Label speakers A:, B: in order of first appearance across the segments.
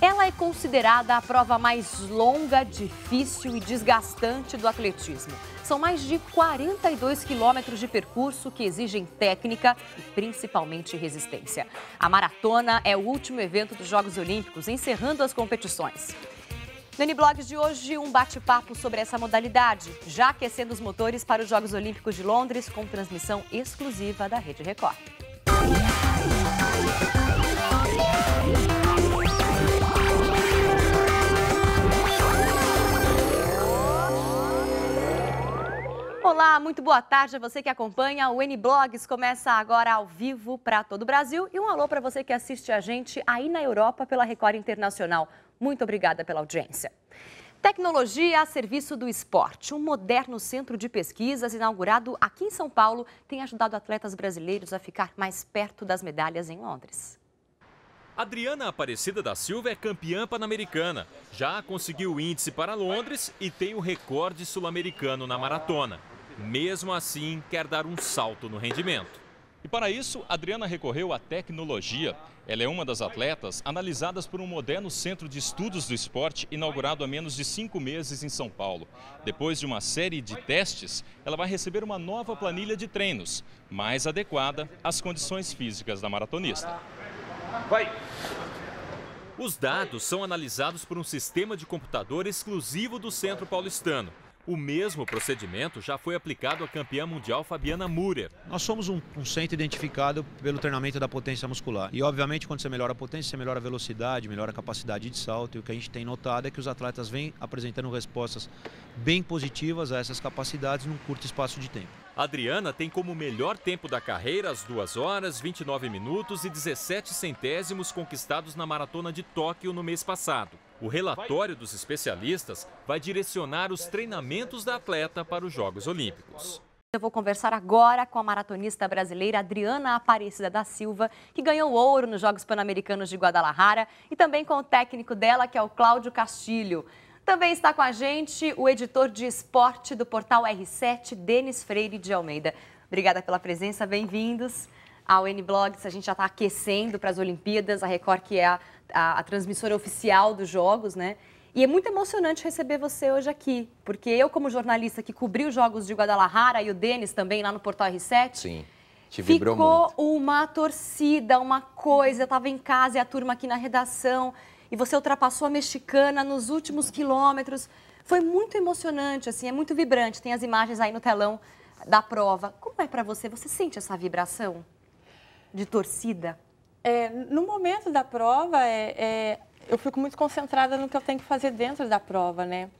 A: Ela é considerada a prova mais longa, difícil e desgastante do atletismo. São mais de 42 quilômetros de percurso que exigem técnica e principalmente resistência. A maratona é o último evento dos Jogos Olímpicos, encerrando as competições. Nani Blog de hoje, um bate-papo sobre essa modalidade, já aquecendo os motores para os Jogos Olímpicos de Londres com transmissão exclusiva da Rede Record. Olá, muito boa tarde a você que acompanha. O N-Blogs começa agora ao vivo para todo o Brasil. E um alô para você que assiste a gente aí na Europa pela Record Internacional. Muito obrigada pela audiência. Tecnologia a serviço do esporte. Um moderno centro de pesquisas inaugurado aqui em São Paulo tem ajudado atletas brasileiros a ficar mais perto das medalhas em Londres.
B: Adriana Aparecida da Silva é campeã pan-americana. Já conseguiu o índice para Londres e tem o recorde sul-americano na maratona. Mesmo assim, quer dar um salto no rendimento. E para isso, Adriana recorreu à tecnologia. Ela é uma das atletas analisadas por um moderno centro de estudos do esporte inaugurado há menos de cinco meses em São Paulo. Depois de uma série de testes, ela vai receber uma nova planilha de treinos, mais adequada às condições físicas da maratonista. Vai! Os dados são analisados por um sistema de computador exclusivo do Centro Paulistano. O mesmo procedimento já foi aplicado à campeã mundial Fabiana Murer. Nós somos um, um, centro identificado pelo treinamento da potência muscular. E, obviamente, quando você melhora a potência, você melhora a velocidade, melhora a capacidade de salto. E o que a gente tem notado é que os atletas vêm apresentando respostas bem positivas a essas capacidades num curto espaço de tempo. Adriana tem como melhor tempo da carreira as 2 horas, 29 minutos e 17 centésimos conquistados na maratona de Tóquio no mês passado. O relatório dos especialistas vai direcionar os treinamentos da atleta para os Jogos Olímpicos.
A: Eu vou conversar agora com a maratonista brasileira Adriana Aparecida da Silva, que ganhou ouro nos Jogos Pan-Americanos de Guadalajara, e também com o técnico dela, que é o Cláudio Castilho. Também está com a gente o editor de esporte do portal R7, Denis Freire de Almeida. Obrigada pela presença, bem-vindos ao N-Blogs. A gente já está aquecendo para as Olimpíadas, a Record que é a a, a transmissora oficial dos jogos, né? E é muito emocionante receber você hoje aqui, porque eu, como jornalista que cobriu os Jogos de Guadalajara e o Denis também lá no Portal R7,
C: Sim, te vibrou
A: ficou muito. uma torcida, uma coisa. Eu tava em casa e a turma aqui na redação, e você ultrapassou a mexicana nos últimos quilômetros. Foi muito emocionante, assim, é muito vibrante. Tem as imagens aí no telão da prova. Como é para você? Você sente essa vibração de torcida?
D: É, no momento da prova, é, é, eu fico muito concentrada no que eu tenho que fazer dentro da prova, né?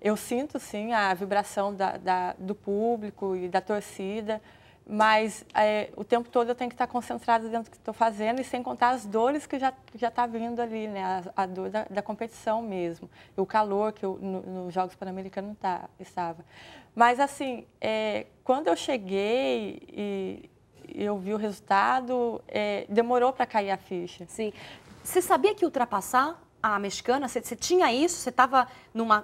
D: Eu sinto, sim, a vibração da, da, do público e da torcida, mas é, o tempo todo eu tenho que estar concentrada dentro do que estou fazendo e sem contar as dores que já já está vindo ali, né? A, a dor da, da, competição mesmo, o calor que eu, no, nos Jogos Pan-Americanos tá, estava. Mas, assim, é, quando eu cheguei e eu vi o resultado, é, demorou para cair a ficha. Sim. Você sabia que ultrapassar
A: a mexicana? Você, tinha isso? Você estava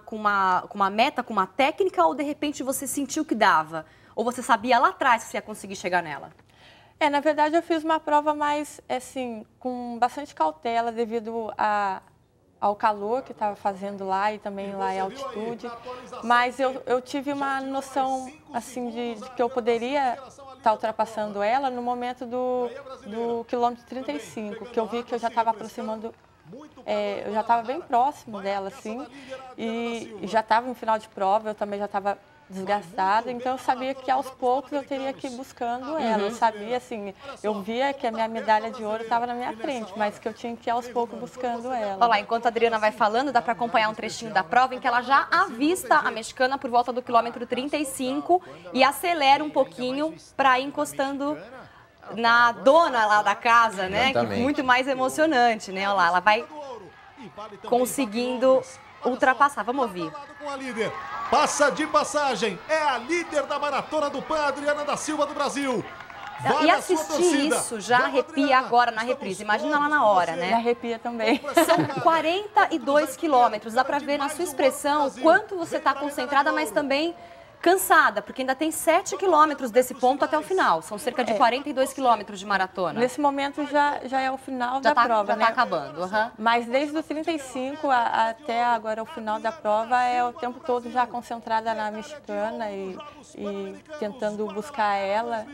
A: com uma, com uma meta, com uma técnica, ou de repente você sentiu que dava? Ou você sabia lá atrás que você ia conseguir chegar nela? É, na
D: verdade eu fiz uma prova mais, assim, com bastante cautela devido a, ao calor que estava fazendo lá e também e lá em altitude. Aí, mas eu, eu tive uma noção, assim, de, de que eu poderia está ultrapassando ela no momento do, do quilômetro 35, que eu vi que eu já estava aproximando é, eu já estava bem próximo dela, assim, e já estava no final de prova, eu também já estava desgastada, então eu sabia que aos poucos eu teria que ir buscando ela. Eu uhum. sabia, assim, eu via que a minha medalha de ouro estava na minha frente, mas que eu tinha que ir aos poucos buscando ela. Olha
A: lá, enquanto a Adriana vai falando, dá para acompanhar um trechinho da prova em que ela já avista a mexicana por volta do quilômetro 35 e acelera um pouquinho para ir encostando na dona lá da casa, né? Que é muito mais emocionante, né? Olha lá, ela vai conseguindo ultrapassar. Vamos tá ouvir.
E: Passa de passagem. É a líder da maratona do PAN, Adriana da Silva do Brasil.
A: Vai e assistir isso já Vamos, arrepia Adriana, agora na reprise. Imagina lá na hora, né? Me arrepia também. São 42 né? quilômetros. Dá para ver na sua expressão quanto você está concentrada, mas também cansada, porque ainda tem 7 quilômetros desse ponto até o final. São cerca de 42 é.
D: quilômetros de maratona. Nesse momento já, já é o final já da tá, prova, já tá né? Já tá acabando, uhum. Mas desde os 35 a, até agora o final da prova é o tempo todo já concentrada na mexicana e, e tentando buscar ela.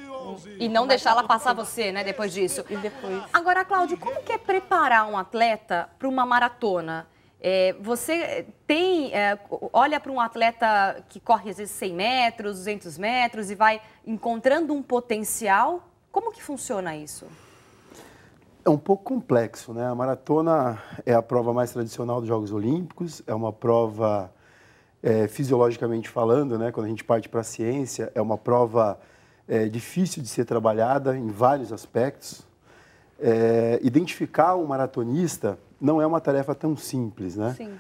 D: E, e não deixar
A: ela passar você, né, depois disso. E depois. Agora, Cláudio, como que é preparar um atleta para uma maratona? É, você tem, é, olha para um atleta que corre às vezes 100 metros, 200 metros e vai encontrando um potencial. Como que funciona isso?
E: É um pouco complexo, né? A maratona é a prova mais tradicional dos Jogos Olímpicos, é uma prova é, fisiologicamente falando, né? Quando a gente parte para a ciência, é uma prova é, difícil de ser trabalhada em vários aspectos. É, identificar um maratonista não é uma tarefa tão simples, né? Sim.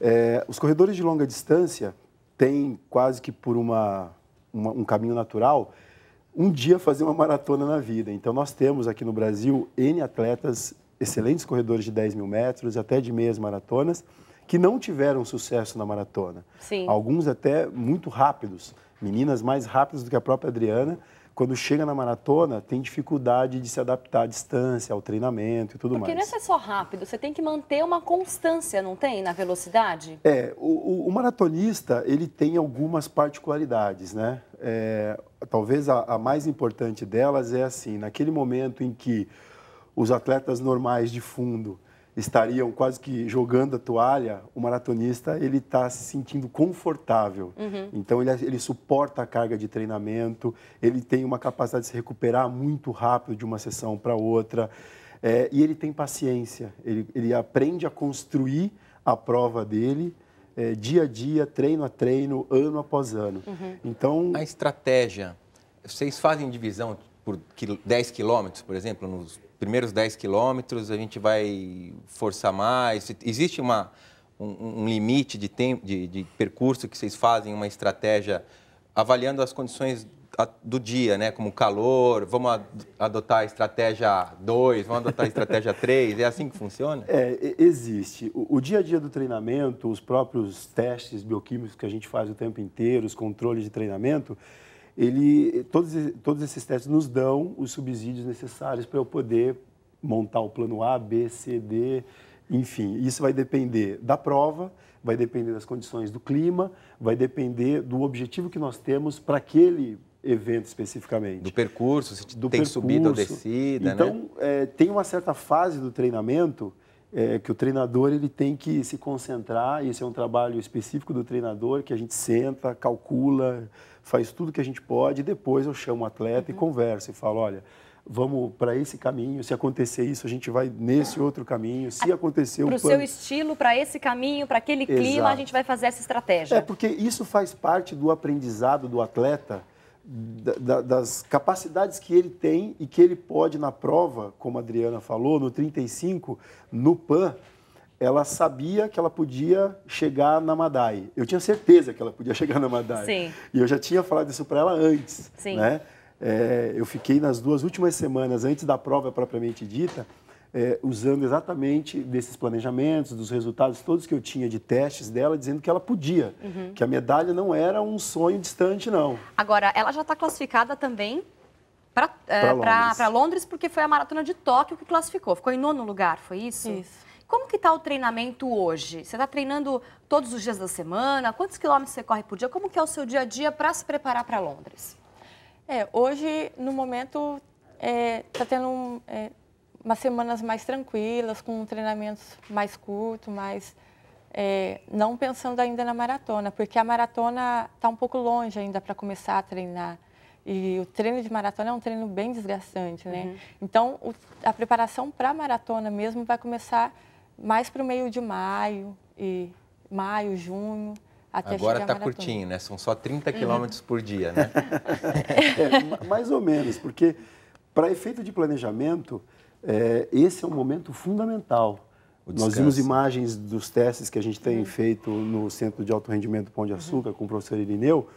E: É, os corredores de longa distância têm quase que por uma, uma, um caminho natural um dia fazer uma maratona na vida. Então nós temos aqui no Brasil N atletas, excelentes corredores de 10 mil metros, até de meias maratonas, que não tiveram sucesso na maratona. Sim. Alguns até muito rápidos, meninas mais rápidas do que a própria Adriana, quando chega na maratona, tem dificuldade de se adaptar à distância, ao treinamento e tudo Porque mais. Porque
A: não é só rápido, você tem que manter uma constância, não tem? Na velocidade?
E: É, o, o, o maratonista, ele tem algumas particularidades, né? É, talvez a, a mais importante delas é assim, naquele momento em que os atletas normais de fundo estariam quase que jogando a toalha, o maratonista ele está se sentindo confortável. Uhum. Então ele, ele suporta a carga de treinamento, ele tem uma capacidade de se recuperar muito rápido de uma sessão para outra é, e ele tem paciência. Ele, ele aprende a construir
C: a prova
E: dele é, dia a dia, treino a treino, ano
C: após ano. Uhum. Então a estratégia, vocês fazem divisão por 10 quilômetros, por exemplo, nos primeiros 10 quilômetros a gente vai forçar mais? Existe uma, um, um limite de, tempo, de, de, percurso que vocês fazem, uma estratégia avaliando as condições do dia, né? Como calor, vamos adotar a estratégia 2, vamos adotar a estratégia 3, é assim que funciona? É, existe.
E: O, o dia a dia do treinamento, os próprios testes bioquímicos que a gente faz o tempo inteiro, os controles de treinamento, ele, todos, todos esses testes nos dão os subsídios necessários para eu poder montar o plano A, B, C, D, enfim. Isso vai depender da prova, vai depender das condições do clima, vai depender do objetivo que nós temos para aquele evento especificamente. Do percurso, se do tem percurso. subida ou descida, né? então, né? é, tem uma certa fase do treinamento é, que o treinador ele tem que se concentrar, esse é um trabalho específico do treinador, que a gente senta, calcula, faz tudo que a gente pode, depois eu chamo o atleta uhum. e converso e falo, olha, vamos para esse caminho, se acontecer isso, a gente vai nesse outro caminho, se acontecer... Para o seu estilo,
A: para esse caminho, para aquele Exato. clima, a gente vai fazer essa estratégia. É,
E: porque isso faz parte do aprendizado do atleta, da, da, das capacidades que ele tem e que ele pode, na prova, como a Adriana falou, no 35, no PAN, ela sabia que ela podia chegar na Madai. Eu tinha certeza que ela podia chegar na Madai. Sim. E eu já tinha falado isso para ela antes. Sim. Né? É, eu fiquei nas duas últimas semanas, antes da prova propriamente dita, é, usando exatamente desses planejamentos, dos resultados todos que eu tinha de testes dela, dizendo que ela podia, uhum. que a medalha não era um sonho distante, não.
A: Agora, ela já está classificada também para é, Londres. Londres, porque foi a maratona de Tóquio que classificou. Ficou em nono lugar, foi isso? Isso. Como que está o treinamento hoje? Você está treinando todos os dias da semana? Quantos quilômetros você corre por dia? Como que é o seu dia a
D: dia para se preparar para Londres? É, hoje, no momento, está é, tá tendo é, umas semanas mais tranquilas, com treinamentos mais curto, mais... É, não pensando ainda na maratona, porque a maratona está um pouco longe ainda para começar a treinar. E o treino de maratona é um treino bem desgastante, né? Uhum. Então, o, a preparação para a maratona mesmo vai começar mais para o meio de maio e maio, junho. Até Agora está curtinho,
C: né? São só 30 uhum. quilômetros uhum. por dia, né? é, mais ou menos, porque
E: para efeito de planejamento, é, esse é um momento fundamental. Nós vimos imagens dos testes que a gente tem uhum. feito no Centro de Alto Rendimento Pão de uhum. Açúcar uhum. com o professor Irineu,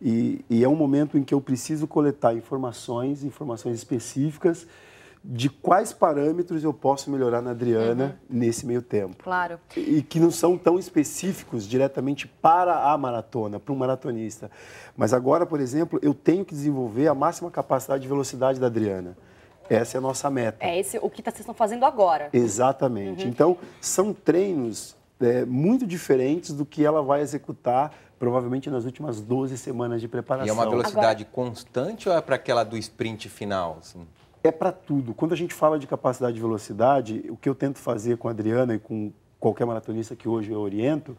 E: e, e é um momento em que eu preciso coletar informações, informações específicas, de quais parâmetros eu posso melhorar na Adriana uhum. nesse meio tempo. Claro. E que não são tão específicos diretamente para a maratona, para um maratonista. Mas agora, por exemplo, eu tenho que desenvolver a máxima capacidade de velocidade da Adriana. Essa é a nossa meta.
A: É esse o que vocês estão fazendo agora.
E: Exatamente. Uhum. Então, são treinos é, muito diferentes do que ela vai executar provavelmente nas últimas 12 semanas de preparação. E é uma velocidade
C: agora... constante ou é para aquela do sprint final? Assim? é
E: para tudo. Quando a gente fala de capacidade de velocidade, o que eu tento fazer com a Adriana e com qualquer maratonista que hoje eu oriento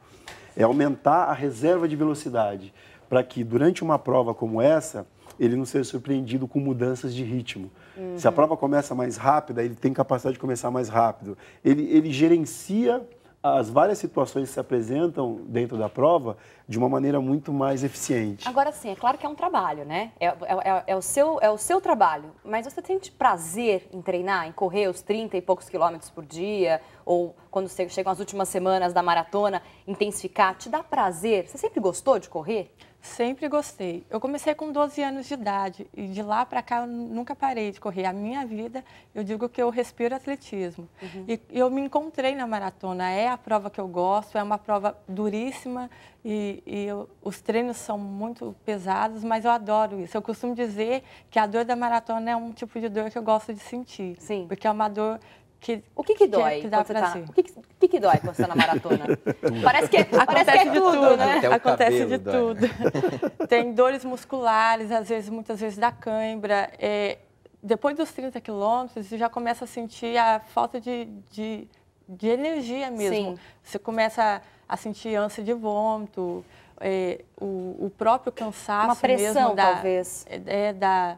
E: é aumentar a reserva de velocidade para que durante uma prova como essa ele não seja surpreendido com mudanças de ritmo. Uhum. Se a uhum. prova começa mais rápida, ele tem capacidade de começar mais rápido. Ele, ele gerencia as várias situações se apresentam dentro da prova de uma maneira muito mais eficiente.
A: Agora sim, é claro que é um trabalho, né? É, é, é, é o, seu, é o seu trabalho, mas você sente prazer em treinar, em correr os 30 e poucos quilômetros por dia, ou quando chegam as últimas semanas da maratona, intensificar, te dá prazer? Você sempre gostou de correr? Sempre
D: gostei. Eu comecei com 12 anos de idade e de lá para cá eu nunca parei de correr. A minha vida, eu digo que eu respiro atletismo. Uhum. E eu me encontrei na maratona. É a prova que eu gosto, é uma prova duríssima e, e eu, os treinos são muito pesados, mas eu adoro isso. Eu costumo dizer que a dor da maratona é um tipo de dor que eu gosto de sentir. Sim. Porque é uma dor que, o que, que, é dói? Que dá tá, O que, que, que dói quando você tá na maratona?
A: parece que, é, Acontece que é de tudo, tudo né? né? Acontece de dói. tudo.
D: Tem dores musculares, às vezes, muitas vezes da cãibra. É, depois dos 30 quilômetros, você já começa a sentir a falta de, de, de energia mesmo. Sim. Você começa a, sentir ânsia de vômito, é, o, o, próprio cansaço Uma pressão, mesmo da, talvez. É, é da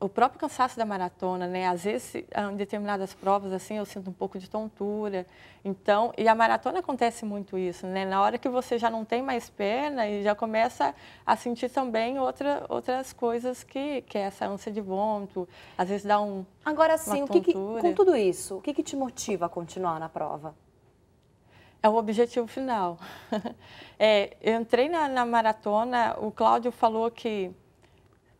D: o próprio cansaço da maratona, né? Às vezes, ah, em determinadas provas, assim, eu sinto um pouco de tontura. Então, e a maratona acontece muito isso, né? Na hora que você já não tem mais perna e já começa a sentir também outra, outras coisas que, que é essa ânsia de vômito, às vezes dá um. Agora sim, o que, que, com tudo isso, o que, que te motiva a continuar na prova? é o objetivo final. É, eu entrei na, na maratona, o Cláudio falou que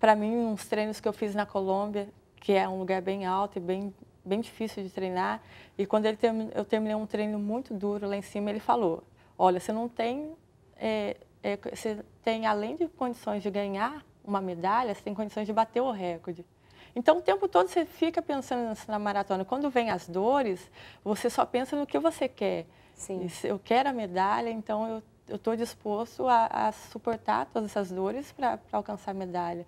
D: para mim, uns treinos que eu fiz na Colômbia, que é um lugar bem alto e bem, bem difícil de treinar, e quando ele term... eu terminei um treino muito duro lá em cima, ele falou, olha, você não tem... É, é, você tem, além de condições de ganhar uma medalha, você tem condições de bater o recorde. Então, o tempo todo você fica pensando na maratona. Quando vem as dores, você só pensa no que você quer. Sim. Eu quero a medalha, então eu estou disposto a, a, suportar todas essas dores para alcançar a medalha.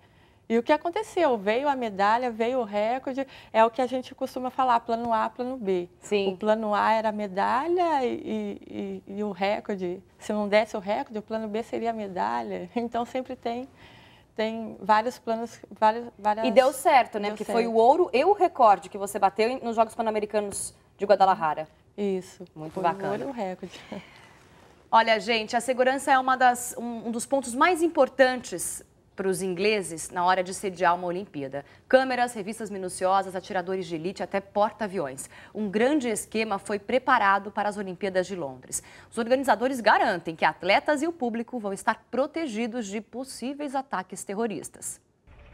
D: E o que aconteceu? Veio a medalha, veio o recorde, é o que a gente costuma falar, plano A, plano B. Sim. O plano A era a medalha e, e, e o recorde. Se não desse o recorde, o plano B seria a medalha. Então sempre tem tem vários planos, vários, várias... E deu certo, né? Deu Porque certo. foi o ouro e
A: o recorde que você bateu nos Jogos Pan-Americanos de Guadalajara. Isso. Muito foi bacana. O ouro e o recorde. Olha, gente, a segurança é uma das, um, um dos pontos mais importantes para os ingleses na hora de sediar uma Olimpíada. Câmeras, revistas minuciosas, atiradores de elite, até porta-aviões. Um grande esquema foi preparado para as Olimpíadas de Londres. Os organizadores garantem que atletas e o público vão estar protegidos de
F: possíveis ataques terroristas.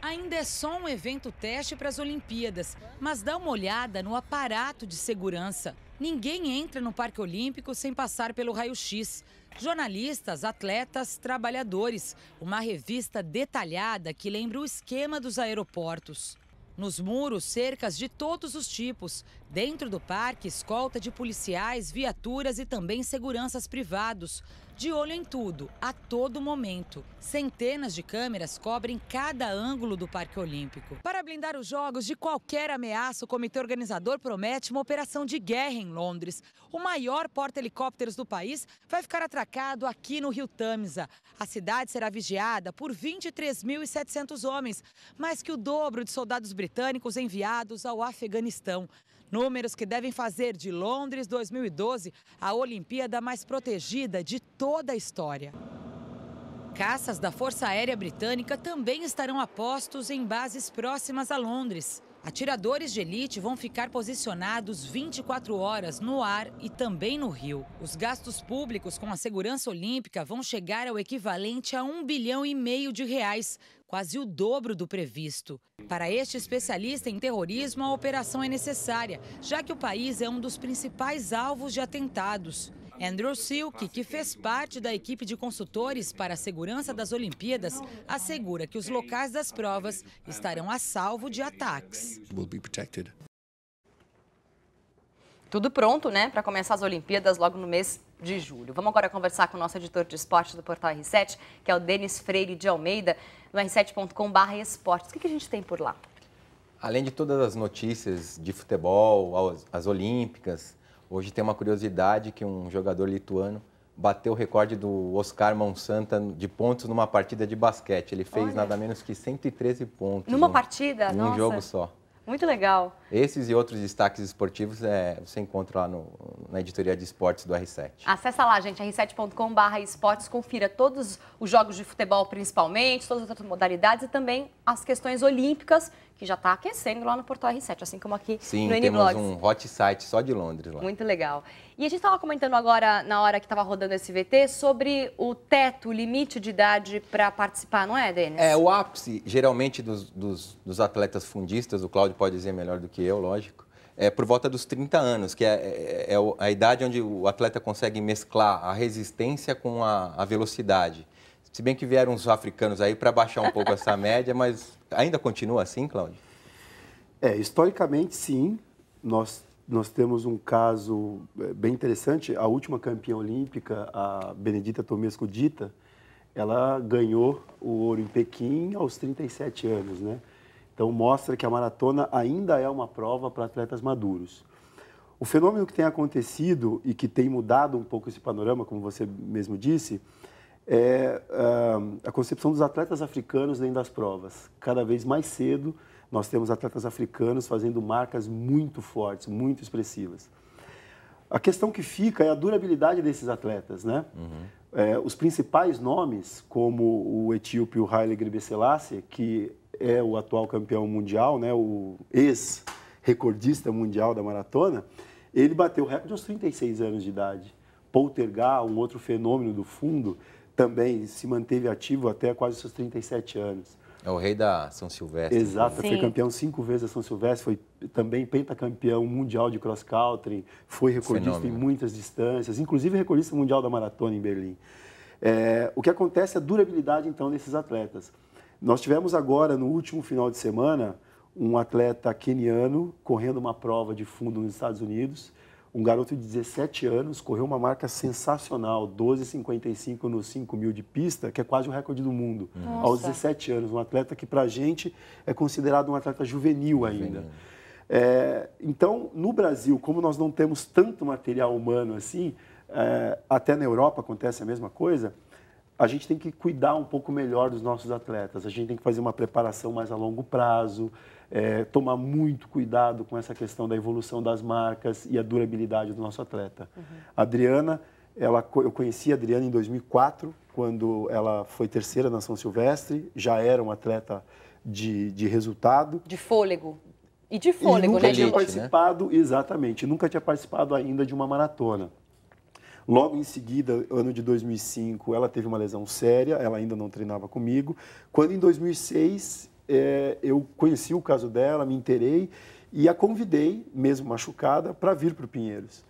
F: Ainda é só um evento teste para as Olimpíadas, mas dá uma olhada no aparato de segurança. Ninguém entra no Parque Olímpico sem passar pelo raio-x. Jornalistas, atletas, trabalhadores. Uma revista detalhada que lembra o esquema dos aeroportos. Nos muros, cercas de todos os tipos, Dentro do parque, escolta de policiais, viaturas e também seguranças privados. De olho em tudo, a todo momento. Centenas de câmeras cobrem cada ângulo do Parque Olímpico. Para blindar os jogos de qualquer ameaça, o comitê organizador promete uma operação de guerra em Londres. O maior porta-helicópteros do país vai ficar atracado aqui no Rio Tâmisa. A cidade será vigiada por 23.700 homens, mais que o dobro de soldados britânicos enviados ao Afeganistão. Números que devem fazer de Londres 2012 a Olimpíada mais protegida de toda a história. Caças da Força Aérea Britânica também estarão a postos em bases próximas a Londres. Atiradores de elite vão ficar posicionados 24 horas no ar e também no rio. Os gastos públicos com a segurança olímpica vão chegar ao equivalente a um bilhão e meio de reais, quase o dobro do previsto. Para este especialista em terrorismo, a operação é necessária, já que o país é um dos principais alvos de atentados. Andrew Silk, que fez parte da equipe de consultores para a segurança das Olimpíadas, assegura que os locais das provas estarão a salvo de ataques. Tudo pronto, né, para começar as Olimpíadas logo no
A: mês de julho. Vamos agora conversar com o nosso editor de esporte do portal R7, que é o Denis Freire de Almeida, no r7.com.br esportes. O que a gente tem por lá?
C: Além de todas as notícias de futebol, as Olímpicas, Hoje tem uma curiosidade que um jogador lituano bateu o recorde do Oscar Monsanta de pontos numa partida de basquete. Ele fez Olha. nada menos que 113 pontos. Numa num,
A: partida? Num Nossa. jogo só. Muito legal.
C: Esses e outros destaques esportivos é, você encontra lá no, na editoria de esportes do R7.
A: Acesse lá, gente, r7.com.br esportes, confira todos os jogos de futebol principalmente, todas as outras modalidades e também as questões olímpicas que já está aquecendo lá no portal R7, assim como aqui Sim, no N-Blogs. Sim, temos um
C: hot site só de Londres lá. Muito
A: legal. E a gente estava comentando agora, na hora que estava rodando esse VT, sobre o teto, o limite de idade para participar, não é, Denis? É,
C: o ápice, geralmente, dos, dos, dos atletas fundistas, o Cláudio pode dizer melhor do que eu, lógico, é por volta dos 30 anos, que é, é, é a idade onde o atleta consegue mesclar a resistência com a, a velocidade. Se bem que vieram uns africanos aí para baixar um pouco essa média, mas Ainda continua assim, Cláudio? É,
E: historicamente sim. Nós, nós temos um caso é, bem interessante. A última campeã olímpica, a Benedita Tomesco Dita, ela ganhou o ouro em Pequim aos 37 anos, né? Então mostra que a maratona ainda é uma prova para atletas maduros. O fenômeno que tem acontecido e que tem mudado um pouco esse panorama, como você mesmo disse, é ah, a concepção dos atletas africanos dentro das provas. Cada vez mais cedo, nós temos atletas africanos fazendo marcas muito fortes, muito expressivas. A questão que fica é a durabilidade desses atletas, né? Uhum. É, os principais nomes, como o etíope o Haile Gebrselassie, que é o atual campeão mundial, né? O ex-recordista mundial da maratona, ele bateu o recorde aos 36 anos de idade. Poltergar, um outro fenômeno do fundo, também se manteve ativo até quase seus 37 anos.
C: É o rei da São Silvestre. Exato, Sim. foi campeão
E: cinco vezes da São Silvestre, foi também pentacampeão mundial de cross country, foi recordista Fenômeno. em muitas distâncias, inclusive recordista mundial da maratona em Berlim. É, o que acontece é a durabilidade então desses atletas. Nós tivemos agora no último final de semana um atleta keniano correndo uma prova de fundo nos Estados Unidos um garoto de 17 anos correu uma marca sensacional, 12,55 nos 5 mil de pista, que é quase o recorde do mundo, Nossa. aos 17 anos. Um atleta que, para a gente, é considerado um atleta juvenil ainda. É, então, no Brasil, como nós não temos tanto material humano assim, é, até na Europa acontece a mesma coisa, a gente tem que cuidar um pouco melhor dos nossos atletas, a gente tem que fazer uma preparação mais a longo prazo, é, tomar muito cuidado com essa questão da evolução das marcas e a durabilidade do nosso atleta. Uhum. A Adriana, ela, eu conheci a Adriana em 2004, quando ela foi terceira na São Silvestre, já era uma atleta de, de resultado. De
A: fôlego. E de fôlego, e nunca né, tinha participado,
E: exatamente, nunca tinha participado ainda de uma maratona. Logo em seguida, ano de 2005, ela teve uma lesão séria, ela ainda não treinava comigo. Quando em 2006 é, eu conheci o caso dela, me interei e a convidei, mesmo machucada, para vir para o Pinheiros.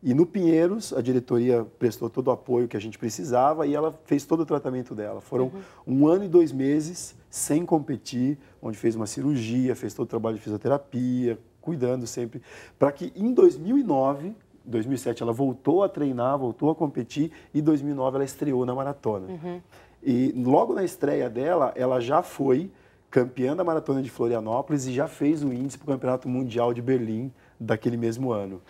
E: E no Pinheiros, a diretoria prestou todo o apoio que a gente precisava e ela fez todo o tratamento dela. Foram uhum. um ano e dois meses sem competir, onde fez uma cirurgia, fez todo o trabalho de fisioterapia, cuidando sempre, para que em 2009 2007 ela voltou a treinar, voltou a competir e em 2009 ela estreou na maratona. Uhum. E logo na estreia dela, ela já foi campeã da maratona de Florianópolis e já fez o índice para o Campeonato Mundial de Berlim daquele mesmo ano.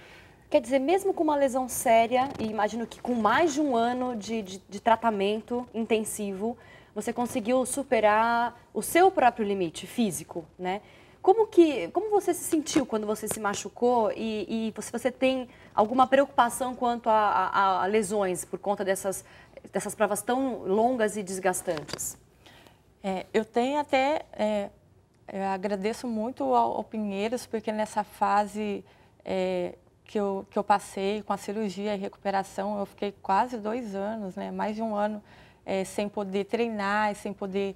A: Quer dizer, mesmo com uma lesão séria, e imagino que com mais de um ano de, de, de tratamento intensivo, você conseguiu superar o seu próprio limite físico, né? Como que, como você se sentiu quando você se machucou e, e se você tem alguma preocupação quanto a, a, a, lesões por conta dessas, dessas provas tão longas e desgastantes?
D: É, eu tenho até, é, eu agradeço muito ao, ao, Pinheiros porque nessa fase é, que, eu, que eu passei com a cirurgia e recuperação, eu fiquei quase dois anos, né, mais de um ano é, sem poder treinar, e sem poder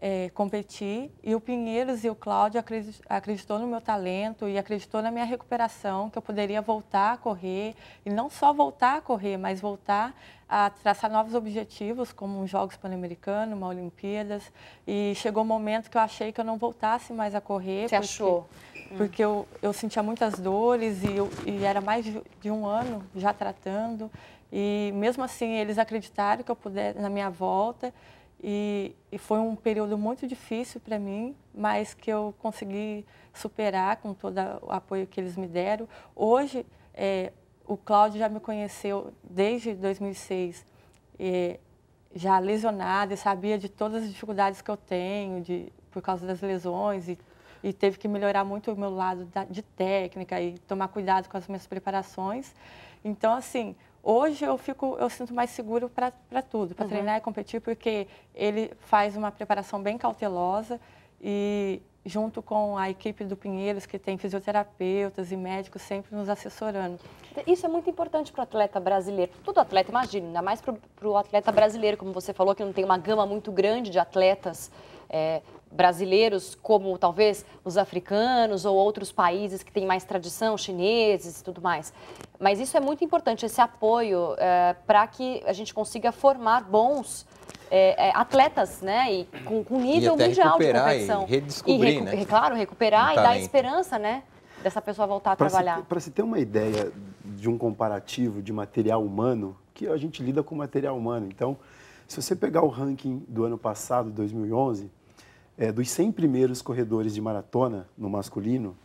D: é, competir e o Pinheiros e o Cláudio acreditou no meu talento e acreditou na minha recuperação, que eu poderia voltar a correr e não só voltar a correr, mas voltar a traçar novos objetivos, como uns Jogos Pan-Americanos, uma Olimpíadas. E chegou o um momento que eu achei que eu não voltasse mais a correr. Você porque, achou? Hum. Porque hum. eu, eu sentia muitas dores e, eu, e era mais de um ano já tratando. E mesmo assim, eles acreditaram que eu pudesse na minha volta. E, e, foi um período muito difícil para mim, mas que eu consegui superar com todo o apoio que eles me deram. Hoje, é, o Cláudio já me conheceu desde 2006, é, já lesionado, e sabia de todas as dificuldades que eu tenho de, por causa das lesões e, e teve que melhorar muito o meu lado da, de técnica e tomar cuidado com as minhas preparações. Então, assim, Hoje eu fico, eu sinto mais seguro para tudo, para uhum. treinar e competir, porque ele faz uma preparação bem cautelosa e junto com a equipe do Pinheiros, que tem fisioterapeutas e médicos sempre nos assessorando. Isso é muito importante para o atleta brasileiro,
A: todo atleta, imagina, ainda mais para o atleta brasileiro, como você falou, que não tem uma gama muito grande de atletas é, brasileiros como talvez os africanos ou outros países que têm mais tradição, chineses e tudo mais. Mas isso é muito importante, esse apoio, é, eh, para que a gente consiga formar bons é, é, atletas, né? E com, com nível e mundial de competição. E redescobrir, e recu né? Claro, recuperar um e dar esperança, né? Dessa pessoa voltar a pra trabalhar.
E: Para se ter uma ideia de um comparativo de material humano, que a gente lida com material humano. Então, se você pegar o ranking do ano passado, 2011, é, dos 100 primeiros corredores de maratona no masculino,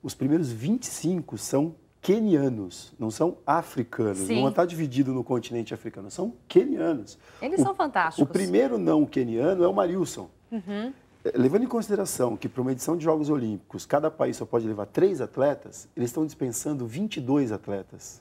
E: os primeiros 25 são quenianos, não são africanos. Sim. Não está dividido no continente africano, são quenianos. Eles o, são fantásticos. O primeiro não queniano é o Marilson. Uhum. É, levando em consideração que para uma edição de Jogos Olímpicos cada país só pode levar três atletas, eles estão dispensando 22 atletas,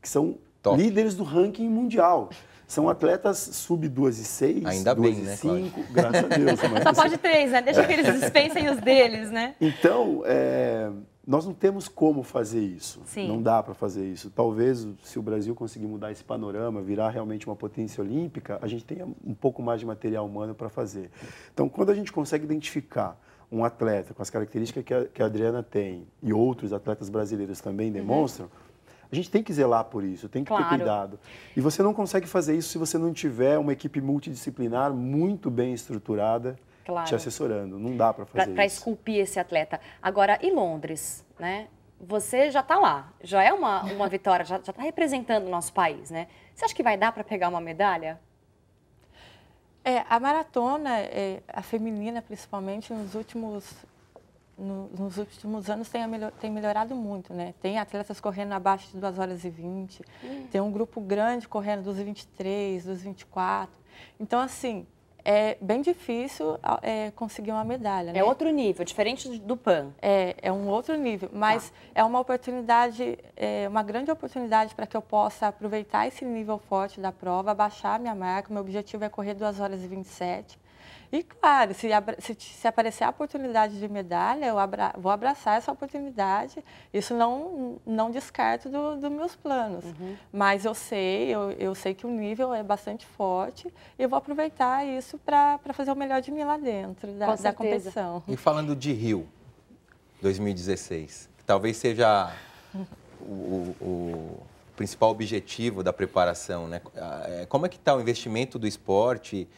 E: que são Top. líderes do ranking mundial. São atletas sub 2 e 6, Ainda 2 bem, e né, 5, graças a Deus. Mas... Só então pode
A: três, né? Deixa que eles é. dispensem os deles, né?
E: Então, é, nós não temos como fazer isso. Sim. Não dá para fazer isso. Talvez, se o Brasil conseguir mudar esse panorama, virar realmente uma potência olímpica, a gente tenha um pouco mais de material humano para fazer. Então, quando a gente consegue identificar um atleta com as características que a, que a Adriana tem e outros atletas brasileiros também uhum. demonstram, uhum a gente tem que zelar por isso, tem que claro. ter cuidado. E você não consegue fazer isso se você não tiver uma equipe multidisciplinar muito bem estruturada claro. te assessorando. Não dá para fazer pra, isso. Para
A: esculpir esse atleta. Agora, e Londres, né? Você já está lá, já é uma, uma vitória, já está representando o nosso país, né? Você acha que vai dar para pegar uma medalha?
D: É, a maratona, é, a feminina principalmente, nos últimos no, nos últimos anos tem, melhor, tem melhorado muito, né? Tem atletas correndo abaixo de 2 horas e 20, hum. tem um grupo grande correndo dos 23, dos 24. Então, assim, é bem difícil é, conseguir uma medalha. É né? É outro nível, diferente do PAN. É, é um outro nível, mas ah. é uma oportunidade, é uma grande oportunidade para que eu possa aproveitar esse nível forte da prova, baixar minha marca. Meu objetivo é correr 2 horas e 27. E claro, se, se, se aparecer a oportunidade de medalha, eu abra, vou abraçar essa oportunidade. Isso não, não descarto dos do meus planos. Uhum. Mas eu sei, eu, eu sei que o nível é bastante forte e eu vou aproveitar isso para fazer o melhor de mim lá dentro da, da competição.
C: E falando de Rio 2016, que talvez seja o, o principal objetivo da preparação, né? Ah, é, como é que está o investimento do esporte?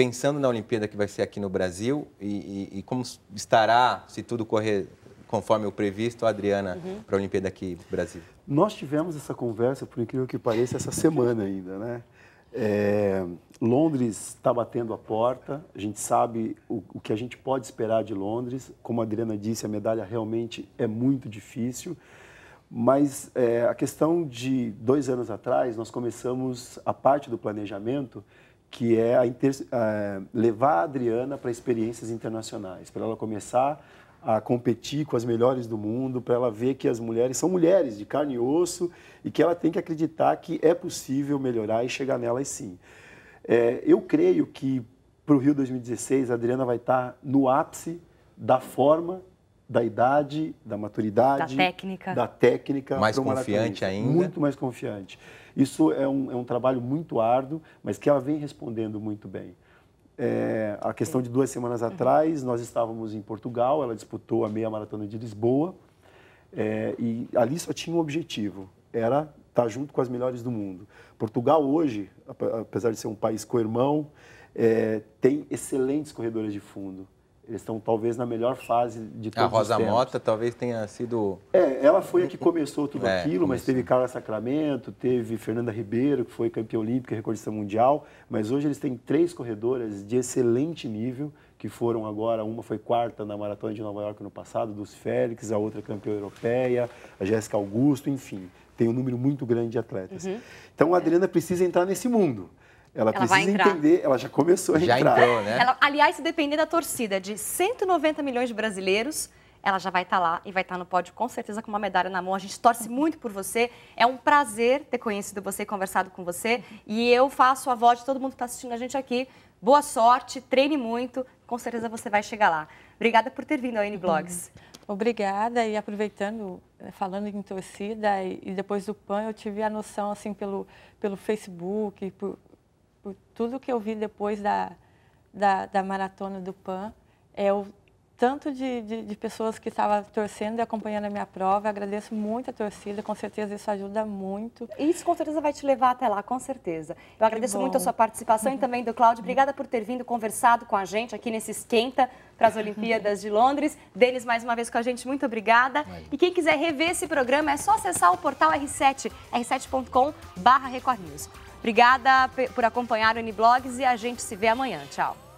C: pensando na Olimpíada que vai ser aqui no Brasil e, e, e como estará, se tudo correr conforme o previsto, a Adriana uhum. para a Olimpíada aqui no Brasil?
E: Nós tivemos essa conversa, por incrível que pareça, essa semana ainda, né? É, Londres está batendo a porta, a gente sabe o, o, que a gente pode esperar de Londres. Como a Adriana disse, a medalha realmente é muito difícil. Mas é, a questão de dois anos atrás, nós começamos a parte do planejamento que é a inter... levar a Adriana para experiências internacionais, para ela começar a competir com as melhores do mundo, para ela ver que as mulheres são mulheres de carne e osso e que ela tem que acreditar que é possível melhorar e chegar nelas sim. É, eu creio que para o Rio 2016 a Adriana vai estar tá no ápice da forma, da idade, da maturidade, da técnica, da técnica mais confiante ainda, muito mais confiante. Isso é um, é um trabalho muito árduo, mas que ela vem respondendo muito bem. É, a questão de duas semanas atrás, nós estávamos em Portugal, ela disputou a meia maratona de Lisboa, é, e ali só tinha um objetivo, era estar tá junto com as melhores do mundo. Portugal hoje, apesar de ser um país co-irmão, é, tem excelentes corredores de fundo. Eles estão talvez na melhor fase de todos A Rosa Mota talvez tenha sido. É, ela foi a que começou tudo é, aquilo, começou. mas teve Carla Sacramento, teve Fernanda Ribeiro, que foi campeã olímpica e recordista mundial. Mas hoje eles têm três corredoras de excelente nível, que foram agora, uma foi quarta na Maratona de Nova York no passado, dos Félix, a outra campeã europeia, a Jéssica Augusto, enfim, tem um número muito grande de atletas. Uhum. Então a Adriana precisa entrar nesse mundo. Ela, ela precisa entender, ela já começou a já entrar. entrou, né? Ela,
A: aliás, se depender da torcida de 190 milhões de brasileiros, ela já vai estar tá lá e vai estar tá no pódio com certeza com uma medalha na mão. A gente torce muito por você. É um prazer ter conhecido você e conversado com você. E eu faço a voz de todo mundo que está assistindo a gente aqui. Boa sorte,
D: treine muito, com certeza você vai chegar lá. Obrigada por ter vindo ao N-Blogs. Uhum. Obrigada e aproveitando, eh, falando em torcida e, e depois do PAN, eu tive a noção assim pelo, pelo Facebook, por, por tudo que eu vi depois da, da, da maratona do PAN, é o tanto de, de, de pessoas que estavam torcendo e acompanhando a minha prova. Eu agradeço muito a torcida, com certeza isso ajuda muito. Isso com certeza
A: vai te levar até lá, com certeza. Eu agradeço muito a sua participação e também do Cláudio. Obrigada por ter vindo conversado com a gente aqui nesse esquenta para as Olimpíadas de Londres. Denis, mais uma vez com a gente, muito obrigada. E quem quiser rever esse programa, é só acessar o portal R7, r7.com barra Obrigada por acompanhar o Uniblogs e a gente se vê amanhã. Tchau.